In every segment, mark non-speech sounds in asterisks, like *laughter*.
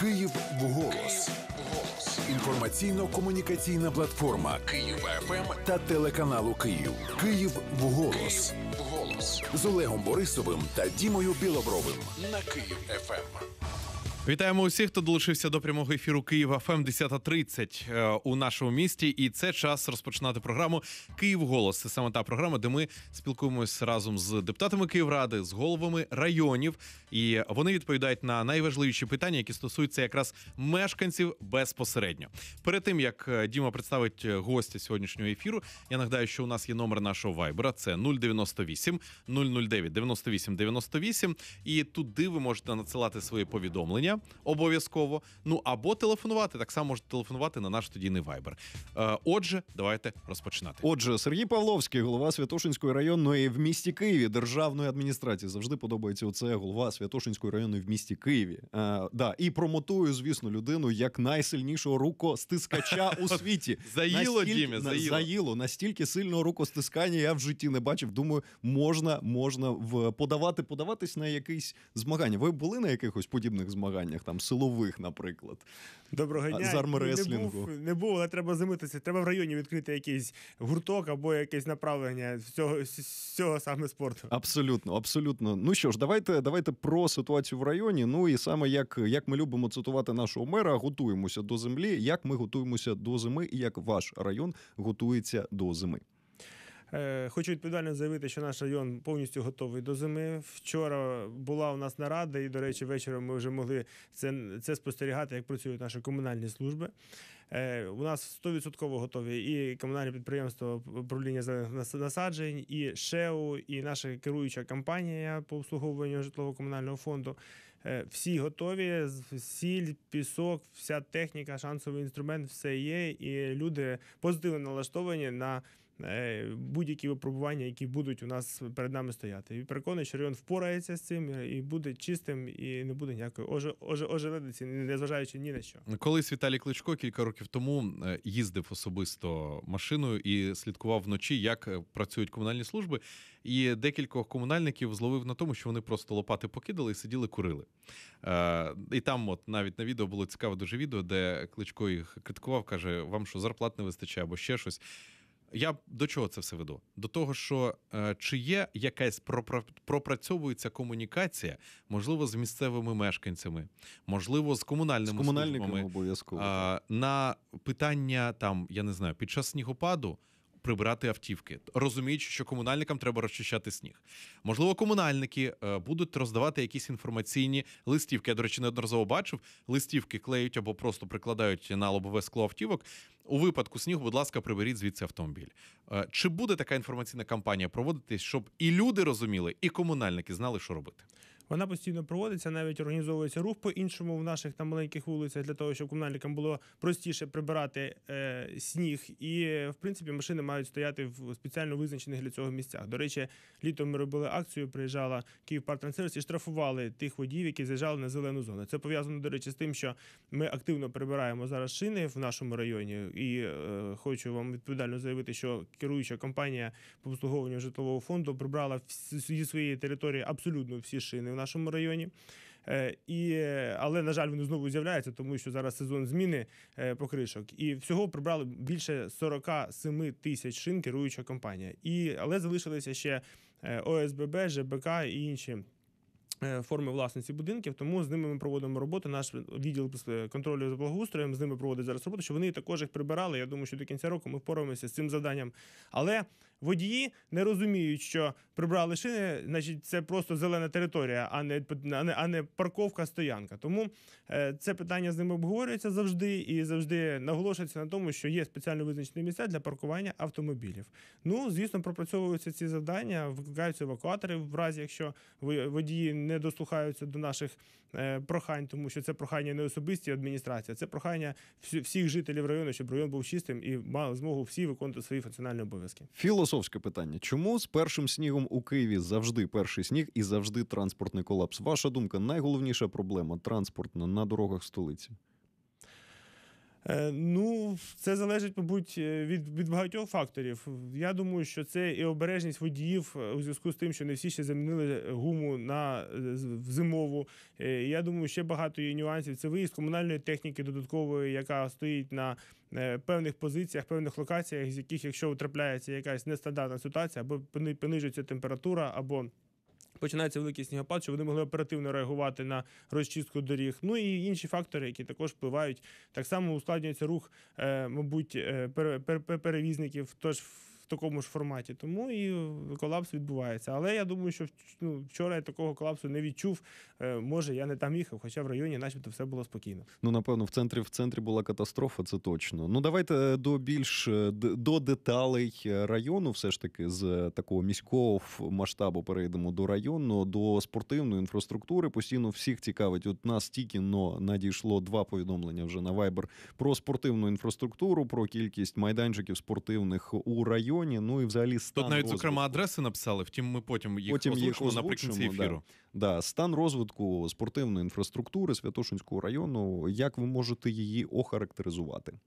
Київ вголос. Інформаційно-комунікаційна платформа Київ ФМ ем та телеканалу Київ. Київ вголос. Київ вголос. з Олегом Борисовим та Дімою Білобровим на Київ ФМ. Вітаємо усіх, хто долучився до прямого ефіру Києва ФМ 10.30 е, у нашому місті. І це час розпочинати програму Київ Голос. Це саме та програма, де ми спілкуємось разом з депутатами Київради, з головами районів, і вони відповідають на найважливіші питання, які стосуються якраз мешканців безпосередньо. Перед тим як е, Діма представить е, гостя сьогоднішнього ефіру, я нагадаю, що у нас є номер нашого вайбера. Це 098 009 98 98. І туди ви можете надсилати свої повідомлення обов'язково. Ну або телефонувати. Так само можете телефонувати на наш студійний вайбер. Отже, давайте розпочинати. Отже, Сергій Павловський, голова Святошинської районної в місті Києві, державної адміністрації. Завжди подобається оце голова Святошинської районної в місті Києві. А, е, да, і промотую, звісно, людину як найсильнішого рукостискача у *laughs* світі. Заїло Діме, заїло. заїло настільки сильного рукостискання. Я в житті не бачив. Думаю, можна можна в подавати, подаватись на якісь змагання. Ви були на якихось подібних змаганнях? змаганнях, там силових, наприклад. Доброго дня. З армреслінгу. Не, не був, але треба замитися. Треба в районі відкрити якийсь гурток або якесь направлення з цього, цього саме спорту. Абсолютно, абсолютно. Ну що ж, давайте давайте про ситуацію в районі. Ну і саме як як ми любимо цитувати нашого мера, готуємося до землі, як ми готуємося до зими, і як ваш район готується до зими. Е, хочу відповідально заявити, що наш район повністю готовий до зими. Вчора була у нас нарада, і, до речі, вечором ми вже могли це це спостерігати, як працюють наші комунальні служби. Е, у нас 100% готові і комунальне підприємство управління зелених насаджень, і ШЕУ, і наша керуюча компанія по обслуговуванню житлово-комунального фонду. Е, всі готові. Сіль, пісок, вся техніка, шансовий інструмент, все є. І люди позитивно налаштовані на. Е, будь-які випробування, які будуть у нас перед нами стояти. І переконаний, що район впорається з цим і буде чистим, і не буде ніякої оже, оже, незважаючи ні на що. Колись Віталій Кличко кілька років тому е, їздив особисто машиною і слідкував вночі, як е, працюють комунальні служби. І декількох комунальників зловив на тому, що вони просто лопати покидали і сиділи, курили. Е, І там, от навіть на відео було цікаве дуже відео, де Кличко їх критикував, каже: вам що зарплат не вистачає або ще щось. Я до чого це все веду? До того, що е, чи є якась пропрацьовується комунікація, можливо, з місцевими мешканцями, можливо, з комунальними з комунальниками службами, обов'язково на питання там, я не знаю, під час снігопаду прибирати автівки, розуміючи, що комунальникам треба розчищати сніг. Можливо, комунальники е, будуть роздавати якісь інформаційні листівки. Я до речі, неодноразово бачив листівки, клеють або просто прикладають на лобове скло автівок. У випадку снігу, будь ласка, приберіть звідси автомобіль. Е, чи буде така інформаційна кампанія проводитись, щоб і люди розуміли, і комунальники знали, що робити? Вона постійно проводиться, навіть організовується рух по іншому в наших там маленьких вулицях для того, щоб комунальникам було простіше прибирати е, сніг. І в принципі машини мають стояти в спеціально визначених для цього місцях. До речі, літом ми робили акцію. Приїжджала Київ Трансервіс і штрафували тих водіїв, які заїжджали на зелену зону. Це пов'язано до речі з тим, що ми активно прибираємо зараз шини в нашому районі, і е, хочу вам відповідально заявити, що керуюча компанія по обслуговуванню житлового фонду прибрала всі, зі своєї території абсолютно всі шини нашому районі. Е, і, Але, на жаль, вони знову з'являються, тому що зараз сезон зміни е, покришок. І всього прибрали більше 47 тисяч шин керуюча компанія. І, Але залишилися ще е, ОСББ, ЖБК і інші. Е, форми власності будинків, тому з ними ми проводимо роботу. Наш відділ е, контролю за благоустроєм з ними проводить зараз роботу, що вони також їх прибирали. Я думаю, що до кінця року ми впораємося з цим завданням. Але водії не розуміють, що прибрали шини, значить, це просто зелена територія, а не а не парковка, стоянка. Тому е, це питання з ними обговорюється завжди і завжди наголошується на тому, що є спеціально визначені місця для паркування автомобілів. Ну звісно, пропрацьовуються ці завдання, викликаються евакуатори в разі, якщо водії не не дослухаються до наших е, прохань, тому що це прохання не особисті адміністрація, це прохання всіх жителів району, щоб район був чистим і мали змогу всі виконувати свої функціональні обов'язки. Філософське питання: чому з першим снігом у Києві завжди перший сніг і завжди транспортний колапс? Ваша думка найголовніша проблема транспортна на дорогах столиці. Е, ну, це залежить, мабуть, е, від від багатьох факторів. Я думаю, що це і обережність водіїв е, у зв'язку з тим, що не всі ще замінили гуму на зимову. Я думаю, ще багато є нюансів. Це виїзд комунальної техніки додаткової, яка стоїть на певних позиціях, певних локаціях, з яких, якщо трапляється якась нестандартна ситуація, або понижується температура, або починається великий снігопад, щоб вони могли оперативно реагувати на розчистку доріг. Ну і інші фактори, які також впливають. Так само ускладнюється рух, е, мабуть, е, перевізників. Тож такому ж форматі. Тому і е, колапс відбувається. Але я думаю, що ну, вчора я такого колапсу не відчув. Е, може, я не там їхав, хоча в районі, начебто, все було спокійно. Ну напевно, в центрі в центрі була катастрофа, це точно. Ну давайте е, до більш до деталей району, все ж таки, з такого міського масштабу перейдемо до району, до спортивної інфраструктури. Постійно всіх цікавить. От нас тільки но надійшло два повідомлення вже на Viber про спортивну інфраструктуру, про кількість майданчиків спортивних у районі регіоні. Ну і взагалі стан Тут навіть розвитку. зокрема адреси написали, втім ми потім їх потім озвучимо, їх наприкінці ефіру. Да. да, стан розвитку спортивної інфраструктури Святошинського району. Ну, як ви можете її охарактеризувати?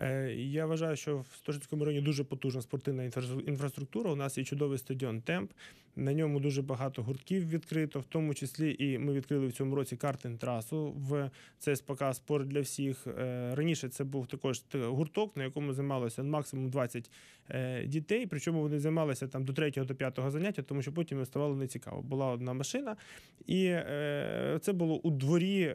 Е, я вважаю, що в Стожицькому районі дуже потужна спортивна інфраструктура. У нас є чудовий стадіон Темп. На ньому дуже багато гуртків відкрито, в тому числі і ми відкрили в цьому році картин трасу в ЦСПК спорт для всіх. Е, раніше це був також гурток, на якому займалося максимум 20 е, дітей. Причому вони займалися там до 3 до 5 заняття, тому що потім ставало нецікаво. Була одна машина, і це було у дворі,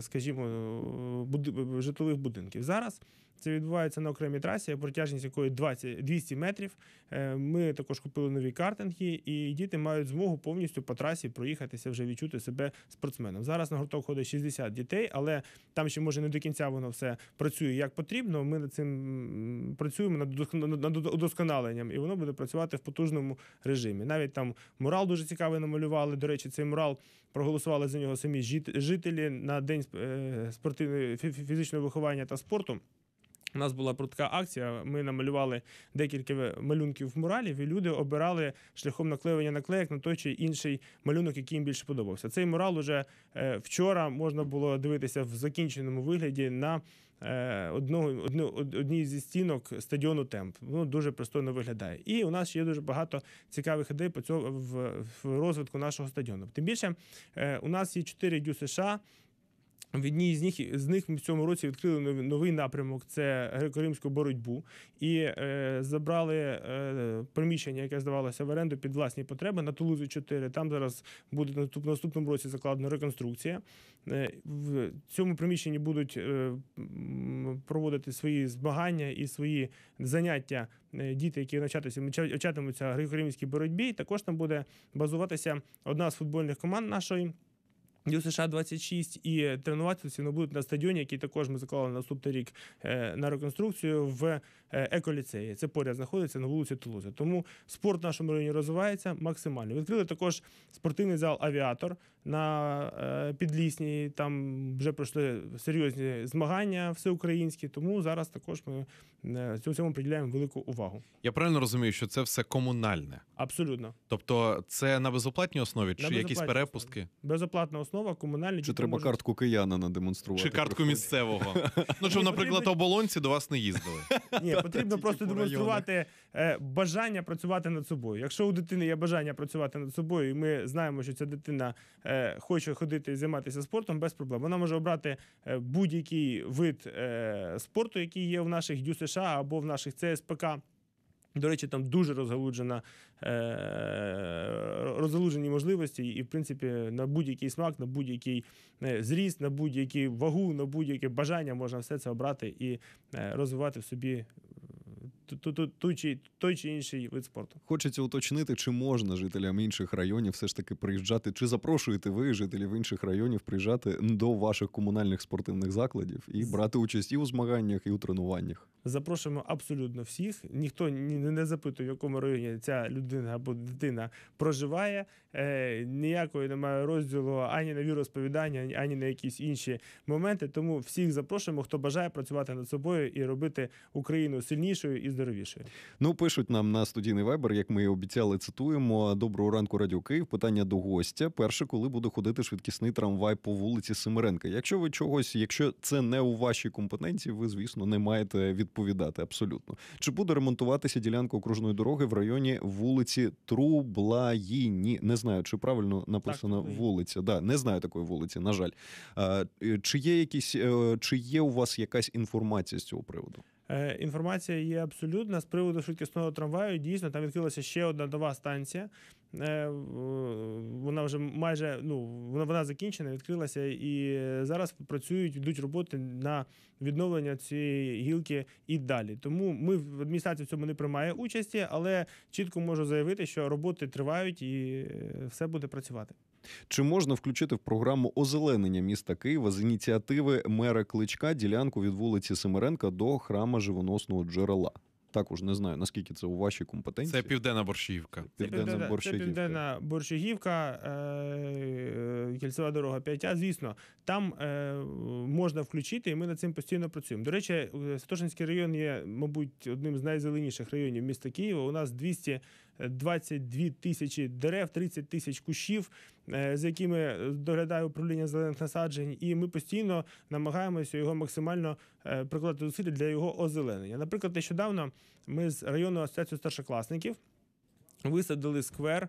скажімо, житлових будинків. Зараз. Це відбувається на окремій трасі, протяжність якої 20, 200 метрів. Е, ми також купили нові картинги, і діти мають змогу повністю по трасі проїхатися, вже відчути себе спортсменом. Зараз на гурток ходить 60 дітей, але там ще може не до кінця воно все працює як потрібно. Ми над цим працюємо над удосконаленням, і воно буде працювати в потужному режимі. Навіть там мурал дуже цікавий намалювали. До речі, цей мурал проголосували за нього самі жителі на день е, спортивної фізичного виховання та спорту. У нас була прутка акція. Ми намалювали декілька малюнків в муралів, і люди обирали шляхом наклеювання наклеєк на той чи інший малюнок, який їм більше подобався. Цей мурал уже е, вчора можна було дивитися в закінченому вигляді на е, одного одній зі стінок стадіону темп. Ну дуже пристойно виглядає. І у нас є дуже багато цікавих ідей по цьому в розвитку нашого стадіону. Тим більше е, у нас є чотири дю США. В одній з них з них ми в цьому році відкрили новий напрямок це греко-римську боротьбу, і е, забрали е, приміщення, яке здавалося в оренду під власні потреби на Тулузі 4. Там зараз буде наступ, наступному році закладена реконструкція. Е, в цьому приміщенні будуть е, проводити свої змагання і свої заняття е, діти, які навчатися навчатимуться греко-римській боротьбі. також там буде базуватися одна з футбольних команд нашої у США 26 і тренуватися вони ну, будуть на стадіоні, який також ми заклали на наступний рік е, на реконструкцію в е, еколіцеї. Це поряд знаходиться на вулиці Тулузи. Тому спорт в нашому районі розвивається максимально. Відкрили також спортивний зал Авіатор на е, підлісній. Там вже пройшли серйозні змагання всеукраїнські. Тому зараз також ми цьому приділяємо велику увагу. Я правильно розумію, що це все комунальне? Абсолютно, тобто це на безоплатній основі чи якісь перепустки? Основі. Безоплатна основа основа комунальні Чи треба можуть... картку кияна надемонструвати? Чи картку приходить? місцевого? *laughs* Ну щоб, наприклад, оболонці до вас не їздили. *laughs* Ні, потрібно просто типу демонструвати е, бажання працювати над собою. Якщо у дитини є бажання працювати над собою, і ми знаємо, що ця дитина е, хоче ходити і займатися спортом, без проблем. Вона може обрати е, будь-який вид спорту, який є в наших ДЮСШ або в наших ЦСПК. До речі, там дуже розгалуджена е, розгалуджені можливості, і в принципі на будь-який смак, на будь-який е, зріст, на будь-яку вагу, на будь-яке бажання можна все це обрати і е, розвивати в собі ту, чи, той чи інший вид спорту. Хочеться уточнити, чи можна жителям інших районів все ж таки приїжджати, чи запрошуєте ви жителів інших районів приїжджати до ваших комунальних спортивних закладів і брати участь і у змаганнях, і у тренуваннях. Запрошуємо абсолютно всіх. Ніхто не запитує, в якому районі ця людина або дитина проживає. Е, Ніякої немає розділу ані на віросповідання, ані на якісь інші моменти. Тому всіх запрошуємо, хто бажає працювати над собою і робити Україну сильнішою і здоровішою здоровішою. Ну пишуть нам на студійний вайбер, як ми і обіцяли, цитуємо доброго ранку, радіо Київ. Питання до гостя. Перше, коли буде ходити швидкісний трамвай по вулиці Симиренка. Якщо ви чогось, якщо це не у вашій компетенції, ви звісно не маєте відповідати абсолютно. Чи буде ремонтуватися ділянка окружної дороги в районі вулиці Трублаїні? Не знаю, чи правильно написана так, вулиця. Да, не знаю такої вулиці. На жаль, е, чи є якісь е, чи є у вас якась інформація з цього приводу? Е, інформація є абсолютна з приводу швидкісного трамваю. Дійсно, там відкрилася ще одна нова станція. Е, вона вже майже ну вона закінчена, відкрилася, і зараз працюють, йдуть роботи на відновлення цієї гілки і далі. Тому ми в адміністрації в цьому не приймає участі, але чітко можу заявити, що роботи тривають і е, все буде працювати. Чи можна включити в програму озеленення міста Києва з ініціативи мера кличка ділянку від вулиці Семеренка до храма живоносного джерела? Також не знаю, наскільки це у вашій компетенції. Це Південна Борщагівка. Південна Борщагівка. Це Південна Борщагівка, е- кільцева дорога 5 а звісно, там е- можна включити, і ми над цим постійно працюємо. До речі, е, Сатошинський район є, мабуть, одним з найзеленіших районів міста Києва. У нас 200 22 тисячі дерев, 30 тисяч кущів, е, з якими е, доглядає управління зелених насаджень, і ми постійно намагаємося його максимально е, прикладати зусилля для його озеленення. Наприклад, нещодавно ми з районної асоціації старшокласників. Висадили сквер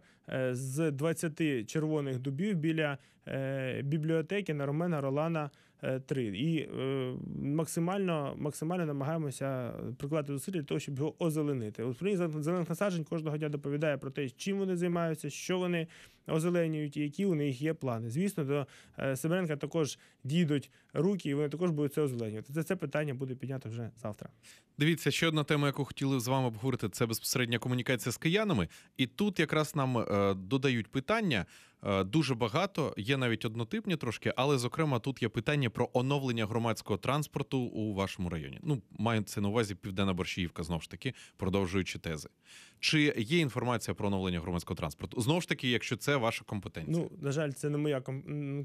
з 20 червоних дубів біля бібліотеки на Ромена Ролана Е, три І е, максимально максимально намагаємося прикладати зусилля для того, щоб його озеленити. Управління зелених насаджень кожного дня доповідає про те, чим вони займаються, що вони озеленюють, і які у них є плани. Звісно, до е, Семененка також дійдуть руки, і вони також будуть це озеленювати. Це це питання буде піднято вже завтра. Дивіться, ще одна тема, яку хотіли з вами обговорити, це безпосередня комунікація з киянами. І тут якраз нам е, додають питання е, дуже багато. Є навіть однотипні трошки, але зокрема тут є питання про оновлення громадського транспорту у вашому районі. Ну, маю це на увазі Південна Борщіївка, знову ж таки, продовжуючи тези. Чи є інформація про оновлення громадського транспорту? Знову ж таки, якщо це це ваша компетенція. Ну на жаль, це не моя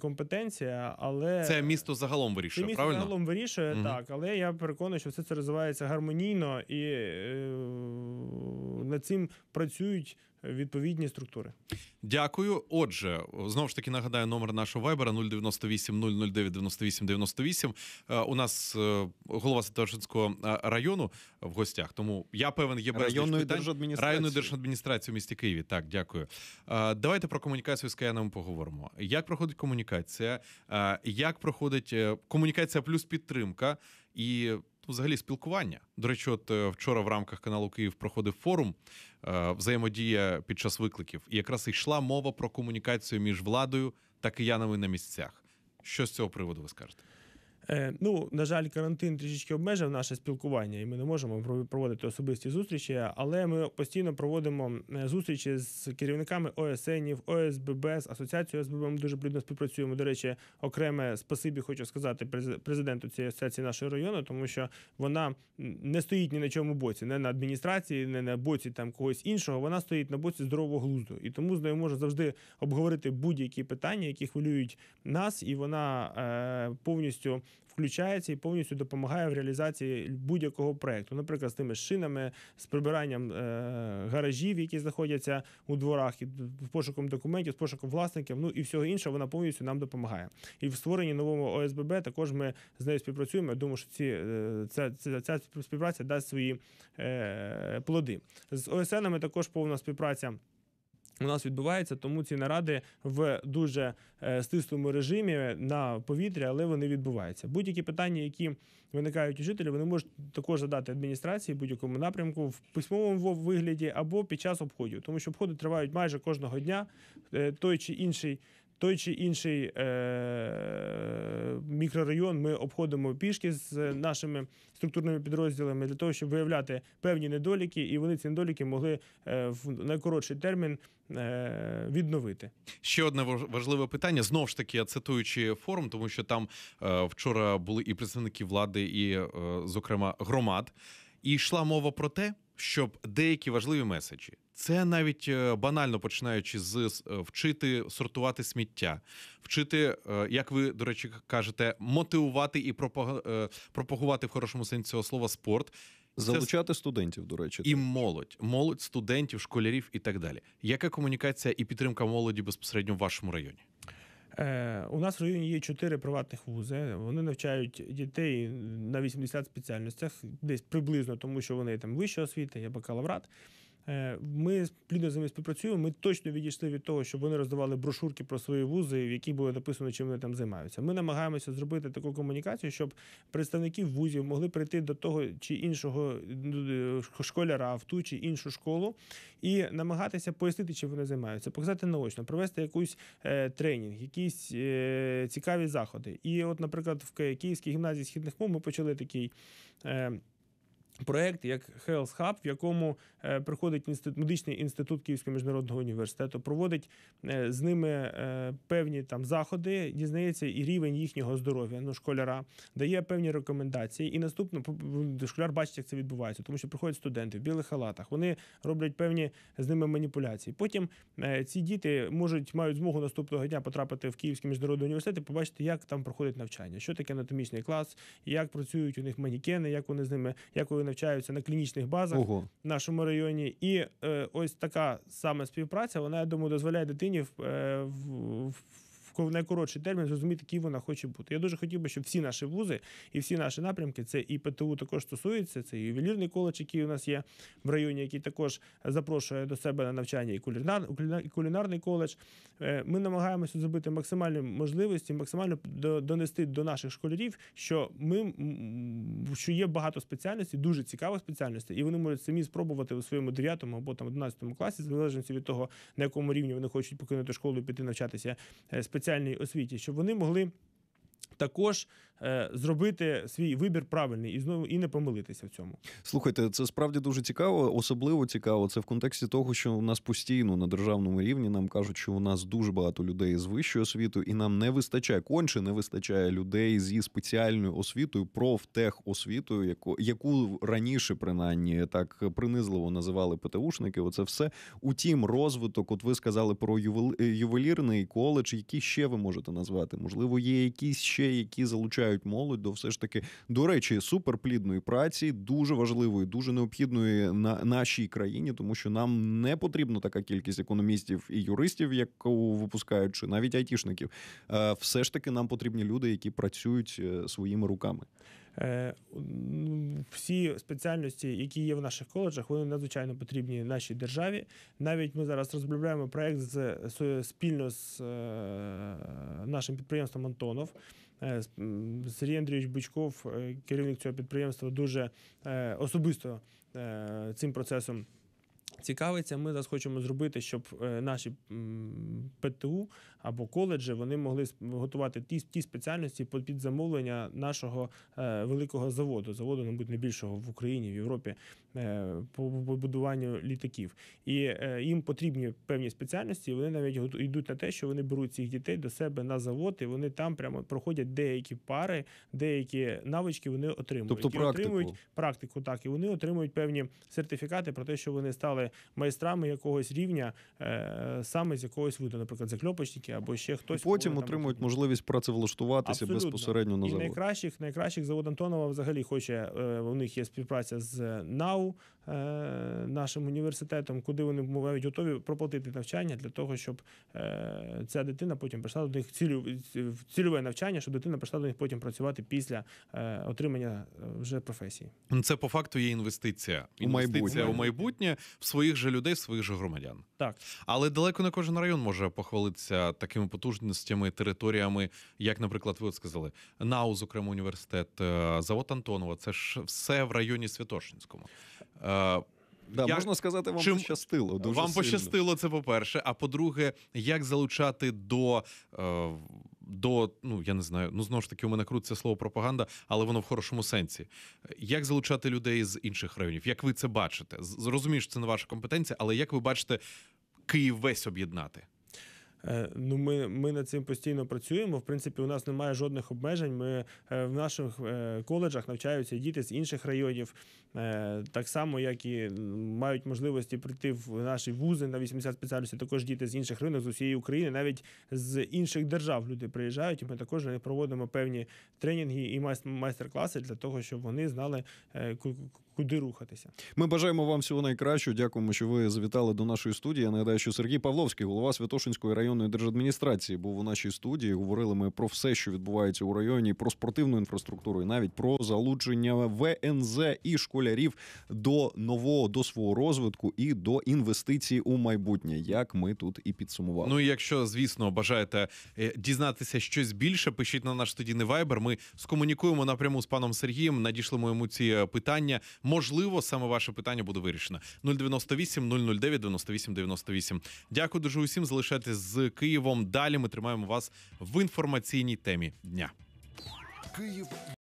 компетенція, але це місто загалом вирішує. Це місто правильно? загалом вирішує угу. так, але я переконаний, що все це розвивається гармонійно і. Е, над цим працюють відповідні структури. Дякую. Отже, знову ж таки нагадаю номер нашого вайбера 098 009 98 98. У нас е, голова Сатошинського е, району в гостях. Тому я певен є безліч районної питань. держадміністрації. районної держадміністрації в місті Києві. Так, дякую. Е, давайте про комунікацію з каянами поговоримо. Як проходить комунікація? Як проходить комунікація плюс підтримка і взагалі спілкування. До речі, от е, вчора в рамках каналу Київ проходив форум е, взаємодія під час викликів, і якраз йшла мова про комунікацію між владою та киянами на місцях. Що з цього приводу ви скажете? Е, ну, на жаль, карантин трішечки обмежив наше спілкування, і ми не можемо проводити особисті зустрічі, але ми постійно проводимо е, зустрічі з керівниками ОСНів, ОСББ, з асоціацією ОСББ. Ми дуже плідно співпрацюємо. До речі, окреме спасибі хочу сказати президенту цієї асоціації нашого району, тому що вона не стоїть ні на чому боці, не на адміністрації, не на боці там когось іншого. Вона стоїть на боці здорового глузду, і тому з нею можна завжди обговорити будь-які питання, які хвилюють нас, і вона е, повністю включається і повністю допомагає в реалізації будь-якого проекту, наприклад, з тими шинами, з прибиранням е, гаражів, які знаходяться у дворах, і з пошуком документів, з пошуком власників, ну і всього іншого, вона повністю нам допомагає. І в створенні нового ОСББ також ми з нею співпрацюємо. Я думаю, що ці е, ця, ця, ця співпраця дасть свої е, плоди. З ОСН також повна співпраця у нас відбувається, тому ці наради в дуже е, стислому режимі на повітрі, але вони відбуваються. Будь-які питання, які виникають у жителів, вони можуть також задати адміністрації будь-якому напрямку в письмовому вигляді або під час обходів, тому що обходи тривають майже кожного дня. Е, той чи інший той чи інший е- мікрорайон ми обходимо пішки з нашими структурними підрозділами для того, щоб виявляти певні недоліки, і вони ці недоліки могли е- в найкоротший термін е- відновити. Ще одне важливе питання. Знову ж таки, цитуючи форум, тому що там е- вчора були і представники влади, і, е, зокрема, громад, і йшла мова про те, щоб деякі важливі меседжі. Це навіть е, банально починаючи з е, вчити сортувати сміття, вчити, е, як ви до речі, кажете, мотивувати і пропагувати в хорошому сенсі цього слова спорт. Залучати студентів, до речі, і молодь, молодь студентів, школярів і так далі. Яка комунікація і підтримка молоді безпосередньо в вашому районі? Е, У нас в районі є чотири приватних вузи. Вони навчають дітей на 80 спеціальностях, десь приблизно, тому що вони там вища освіта, я бакалаврат. Е, ми плідно з ними співпрацюємо. Ми точно відійшли від того, щоб вони роздавали брошурки про свої вузи, в які було написано, чим вони там займаються. Ми намагаємося зробити таку комунікацію, щоб представники вузів могли прийти до того чи іншого е, школяра в ту чи іншу школу і намагатися пояснити, чим вони займаються, показати наочно, провести якийсь е, тренінг, якісь цікаві заходи. І, от, наприклад, в Київській гімназії східних мов ми почали такий. Проект як Health Hub, в якому е, приходить інститут, медичний інститут Київського міжнародного університету, проводить е, з ними е, певні там заходи, дізнається і рівень їхнього здоров'я ну, школяра, дає певні рекомендації. І наступно школяр бачить, як це відбувається, тому що приходять студенти в білих халатах. Вони роблять певні з ними маніпуляції. Потім ці діти можуть мають змогу наступного дня потрапити в Київський міжнародний університет і побачити, як там проходить навчання, що таке анатомічний клас, як працюють у них манікени, як вони з ними, як вони навчаються на клінічних базах Ого. в нашому районі. І е, ось така саме співпраця, вона я думаю, дозволяє дитині в, е, в в найкоротший термін зрозуміти, який вона хоче бути. Я дуже хотів би, щоб всі наші вузи і всі наші напрямки, це і ПТУ також стосується. Це і ювелірний коледж, який у нас є в районі, який також запрошує до себе на навчання і кулінар, і кулінарний коледж. Е, ми намагаємося зробити максимальні можливості, максимально донести до наших школярів, що ми що є багато спеціальностей, дуже цікавих спеціальностей, і вони можуть самі спробувати у своєму 9 або там 11 класі, залежності від того, на якому рівні вони хочуть покинути школу і піти навчатися е, спеціально спеціальній освіті, щоб вони могли також Е, зробити свій вибір правильний і знову і не помилитися в цьому. Слухайте, це справді дуже цікаво, особливо цікаво. Це в контексті того, що у нас постійно на державному рівні нам кажуть, що у нас дуже багато людей з вищою освітою, і нам не вистачає конче, не вистачає людей зі спеціальною освітою, профтехосвітою, яку яку раніше принаймні так принизливо називали ПТУшники. Оце все. Утім, розвиток, от ви сказали про ювелірний коледж, які ще ви можете назвати? Можливо, є якісь ще які залучають залучають молодь до все ж таки до речі суперплідної праці, дуже важливої, дуже необхідної на нашій країні, тому що нам не потрібна така кількість економістів і юристів, яку випускають, чи навіть айтішників. Е, все ж таки нам потрібні люди, які працюють е, своїми руками. Е, ну, всі спеціальності, які є в наших коледжах, вони надзвичайно потрібні нашій державі. Навіть ми зараз розробляємо проект з спільно з нашим підприємством Антонов. Е, Сергій Андрійович Бичков, е, керівник цього підприємства, дуже е, особисто цим процесом. Цікавиться, ми зараз хочемо зробити, щоб наші ПТУ або коледжі, вони могли готувати ті ті спеціальності під замовлення нашого е, великого заводу, заводу, мабуть, найбільшого в Україні, в Європі е, по побудуванню літаків. І е, їм потрібні певні спеціальності. вони навіть йдуть на те, що вони беруть цих дітей до себе на завод, і вони там прямо проходять деякі пари, деякі навички вони отримують тобто практику. отримують практику. Так і вони отримують певні сертифікати про те, що вони стали майстрами якогось рівня саме з якогось виду, наприклад, закльопочники або ще хтось. І потім коли, там, отримують можливість працевлаштуватися абсолютно. безпосередньо на завод. найкращих, найкращих завод Антонова взагалі хоче. У е, них є співпраця з е, НАУ, е, нашим університетом, куди вони навіть готові проплатити навчання для того, щоб ця дитина потім прийшла до них цільове навчання, щоб дитина прийшла до них потім працювати після отримання вже професії. Ну, це по факту є інвестиція. Інвестиція у майбутнє, у майбутнє в своїх же людей, своїх же громадян. Так, але далеко не кожен район може похвалитися такими потужностями, територіями, як, наприклад, ви от сказали, НАУ, зокрема, університет, е, завод Антонова, це ж все в районі Святошинському. Е, да, я... можна сказати, вам Чим... пощастило. Дуже вам сильно. пощастило, це по-перше. А по-друге, як залучати до е, до ну я не знаю, ну знову ж таки, у мене крутиться слово пропаганда, але воно в хорошому сенсі. Як залучати людей з інших районів? Як ви це бачите? Зрозумію, що це не ваша компетенція, але як ви бачите Київ весь об'єднати? Е, ну, ми ми над цим постійно працюємо. В принципі, у нас немає жодних обмежень. Ми е, в наших е, коледжах навчаються діти з інших районів, так само, як і мають можливості прийти в наші вузи на 80 спеціальностей. Також діти з інших ринок з усієї України, навіть з інших держав люди приїжджають. і Ми також проводимо певні тренінги і майстер-класи для того, щоб вони знали куди рухатися. Ми бажаємо вам всього найкращого. Дякуємо, що ви завітали до нашої студії. Я нагадаю, що Сергій Павловський, голова Святошинської районної держадміністрації, був у нашій студії. Говорили ми про все, що відбувається у районі, про спортивну інфраструктуру, і навіть про залучення ВНЗ і школярів до нового до свого розвитку і до інвестицій у майбутнє, як ми тут і підсумували. Ну і якщо звісно бажаєте е, дізнатися щось більше, пишіть на наш студійний вайбер. Ми скомунікуємо напряму з паном Сергієм, надішлемо йому ці е, питання можливо, саме ваше питання буде вирішено. 098 009 98 98. Дякую дуже усім. Залишайтесь з Києвом. Далі ми тримаємо вас в інформаційній темі дня. Київ.